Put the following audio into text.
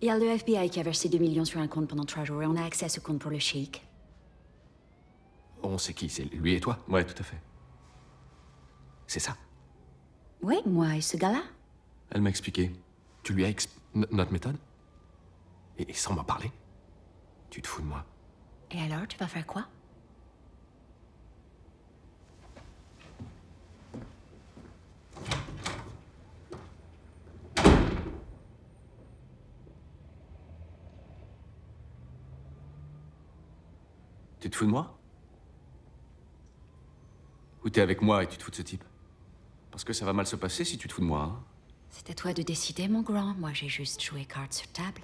Il y a le FBI qui a versé 2 millions sur un compte pendant 3 jours et on a accès à ce compte pour le Sheik. On sait qui, c'est lui et toi Ouais, tout à fait. C'est ça Oui, moi et ce gars-là. Elle m'a expliqué. Tu lui as notre méthode et, et sans m'en parler Tu te fous de moi. Et alors, tu vas faire quoi Tu te fous de moi Ou t'es avec moi et tu te fous de ce type Parce que ça va mal se passer si tu te fous de moi, hein. C'est à toi de décider, mon grand. Moi, j'ai juste joué carte sur table.